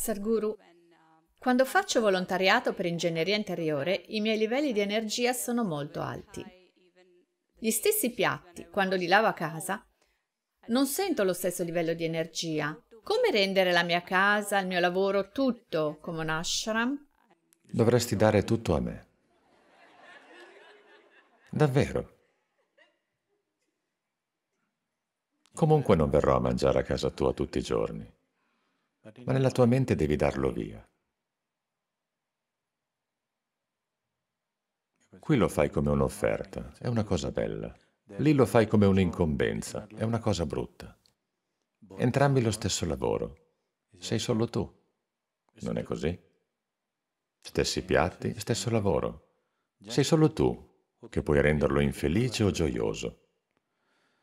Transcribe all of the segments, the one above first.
Sadhguru, quando faccio volontariato per ingegneria interiore, i miei livelli di energia sono molto alti. Gli stessi piatti, quando li lavo a casa, non sento lo stesso livello di energia. Come rendere la mia casa, il mio lavoro, tutto come un ashram? Dovresti dare tutto a me. Davvero. Comunque non verrò a mangiare a casa tua tutti i giorni ma nella tua mente devi darlo via. Qui lo fai come un'offerta, è una cosa bella. Lì lo fai come un'incombenza, è una cosa brutta. Entrambi lo stesso lavoro, sei solo tu. Non è così? Stessi piatti, stesso lavoro. Sei solo tu che puoi renderlo infelice o gioioso.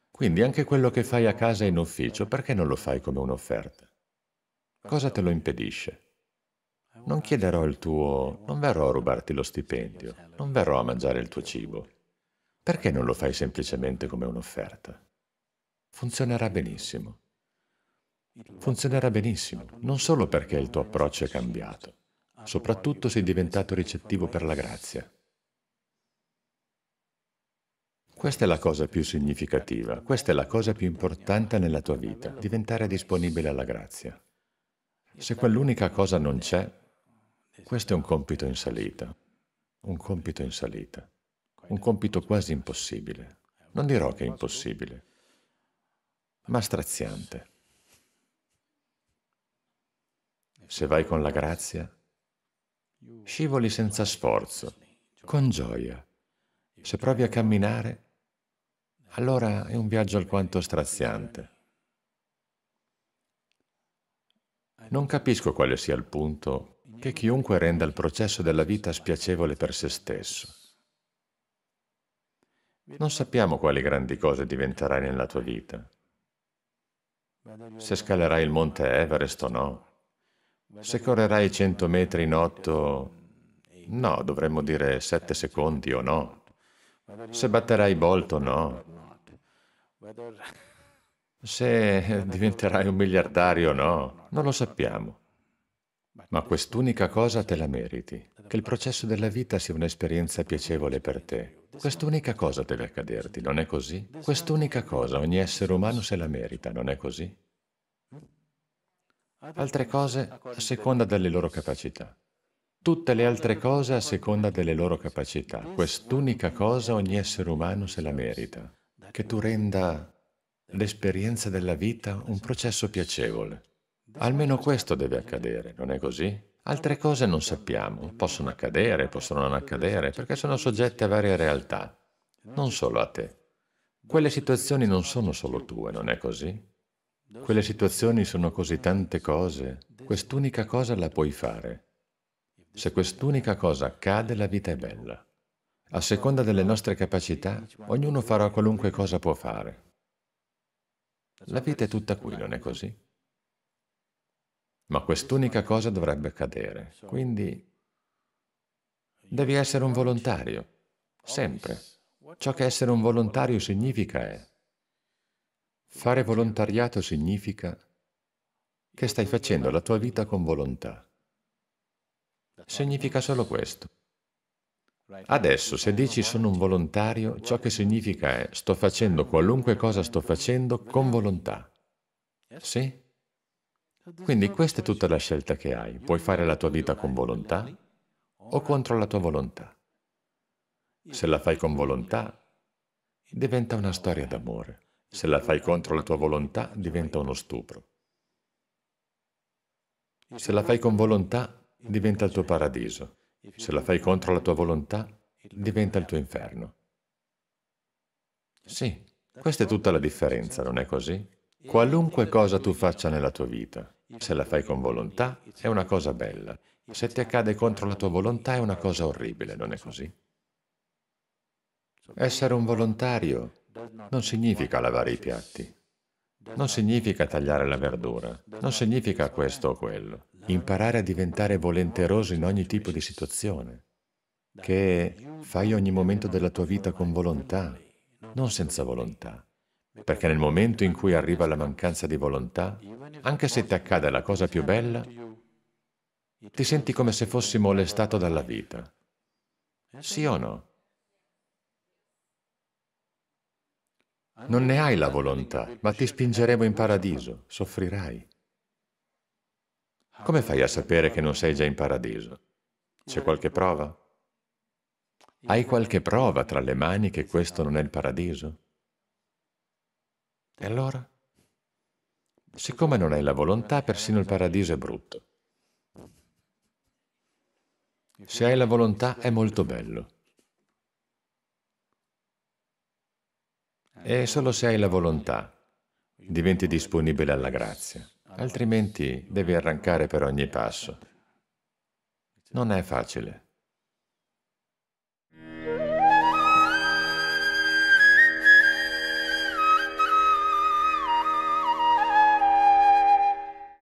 Quindi anche quello che fai a casa e in ufficio, perché non lo fai come un'offerta? Cosa te lo impedisce? Non chiederò il tuo... non verrò a rubarti lo stipendio, non verrò a mangiare il tuo cibo. Perché non lo fai semplicemente come un'offerta? Funzionerà benissimo. Funzionerà benissimo, non solo perché il tuo approccio è cambiato, soprattutto sei diventato ricettivo per la grazia. Questa è la cosa più significativa, questa è la cosa più importante nella tua vita, diventare disponibile alla grazia. Se quell'unica cosa non c'è, questo è un compito in salita, un compito in salita, un compito quasi impossibile. Non dirò che è impossibile, ma straziante. Se vai con la grazia, scivoli senza sforzo, con gioia. Se provi a camminare, allora è un viaggio alquanto straziante. Non capisco quale sia il punto che chiunque renda il processo della vita spiacevole per se stesso. Non sappiamo quali grandi cose diventerai nella tua vita, se scalerai il monte Everest o no, se correrai 100 metri in 8, no, dovremmo dire 7 secondi o no, se batterai Bolt o no, se eh, diventerai un miliardario o no, non lo sappiamo. Ma quest'unica cosa te la meriti, che il processo della vita sia un'esperienza piacevole per te. Quest'unica cosa deve accaderti, non è così? Quest'unica cosa ogni essere umano se la merita, non è così? Altre cose a seconda delle loro capacità. Tutte le altre cose a seconda delle loro capacità. Quest'unica cosa ogni essere umano se la merita. Che tu renda l'esperienza della vita un processo piacevole. Almeno questo deve accadere, non è così? Altre cose non sappiamo, possono accadere, possono non accadere, perché sono soggette a varie realtà, non solo a te. Quelle situazioni non sono solo tue, non è così? Quelle situazioni sono così tante cose, quest'unica cosa la puoi fare. Se quest'unica cosa accade, la vita è bella. A seconda delle nostre capacità, ognuno farà qualunque cosa può fare. La vita è tutta qui, non è così? Ma quest'unica cosa dovrebbe accadere, quindi devi essere un volontario, sempre. Ciò che essere un volontario significa è Fare volontariato significa che stai facendo la tua vita con volontà. Significa solo questo. Adesso, se dici sono un volontario, ciò che significa è sto facendo qualunque cosa sto facendo con volontà. Sì? Quindi questa è tutta la scelta che hai. Puoi fare la tua vita con volontà o contro la tua volontà. Se la fai con volontà, diventa una storia d'amore. Se la fai contro la tua volontà, diventa uno stupro. Se la fai con volontà, diventa il tuo paradiso. Se la fai contro la tua volontà, diventa il tuo inferno. Sì, questa è tutta la differenza, non è così? Qualunque cosa tu faccia nella tua vita, se la fai con volontà, è una cosa bella. Se ti accade contro la tua volontà è una cosa orribile, non è così? Essere un volontario non significa lavare i piatti. Non significa tagliare la verdura, non significa questo o quello. Imparare a diventare volenteroso in ogni tipo di situazione, che fai ogni momento della tua vita con volontà, non senza volontà. Perché nel momento in cui arriva la mancanza di volontà, anche se ti accade la cosa più bella, ti senti come se fossi molestato dalla vita. Sì o no? Non ne hai la volontà, ma ti spingeremo in paradiso, soffrirai. Come fai a sapere che non sei già in paradiso? C'è qualche prova? Hai qualche prova tra le mani che questo non è il paradiso? E allora? Siccome non hai la volontà, persino il paradiso è brutto. Se hai la volontà è molto bello. E solo se hai la volontà diventi disponibile alla grazia, altrimenti devi arrancare per ogni passo. Non è facile.